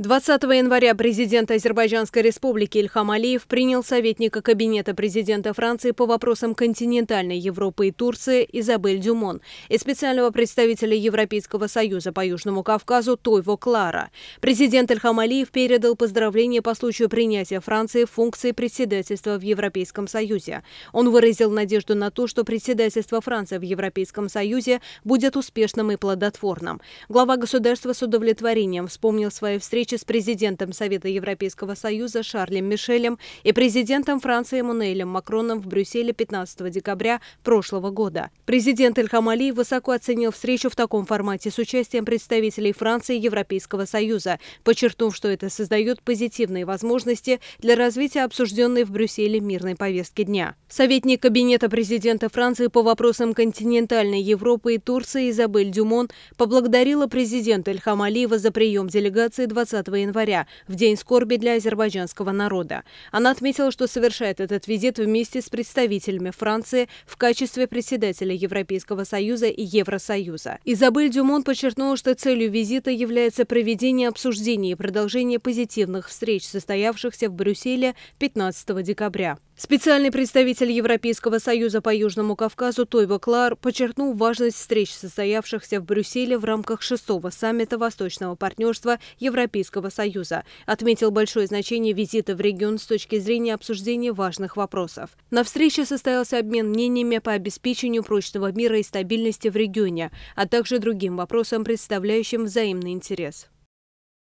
20 января президент Азербайджанской республики Ильхам Алиев принял советника Кабинета президента Франции по вопросам континентальной Европы и Турции Изабель Дюмон и специального представителя Европейского союза по Южному Кавказу Тойво Клара. Президент Ильхам Алиев передал поздравления по случаю принятия Франции функции председательства в Европейском союзе. Он выразил надежду на то, что председательство Франции в Европейском союзе будет успешным и плодотворным. Глава государства с удовлетворением вспомнил свои встречи встречи с президентом Совета Европейского Союза Шарлем Мишелем и президентом Франции Эммануэлем Макроном в Брюсселе 15 декабря прошлого года. Президент Ильхам Али высоко оценил встречу в таком формате с участием представителей Франции и Европейского Союза, подчеркнув, что это создает позитивные возможности для развития обсужденной в Брюсселе мирной повестки дня. Советник Кабинета президента Франции по вопросам континентальной Европы и Турции Изабель Дюмон поблагодарила президента Ильхам Алиева за прием делегации 20 20 января, в День скорби для азербайджанского народа. Она отметила, что совершает этот визит вместе с представителями Франции в качестве председателя Европейского Союза и Евросоюза. Изабель Дюмон подчеркнула, что целью визита является проведение обсуждений и продолжение позитивных встреч, состоявшихся в Брюсселе 15 декабря. Специальный представитель Европейского союза по Южному Кавказу Тойва Клар подчеркнул важность встреч, состоявшихся в Брюсселе в рамках шестого саммита Восточного партнерства Европейского союза. Отметил большое значение визита в регион с точки зрения обсуждения важных вопросов. На встрече состоялся обмен мнениями по обеспечению прочного мира и стабильности в регионе, а также другим вопросам, представляющим взаимный интерес.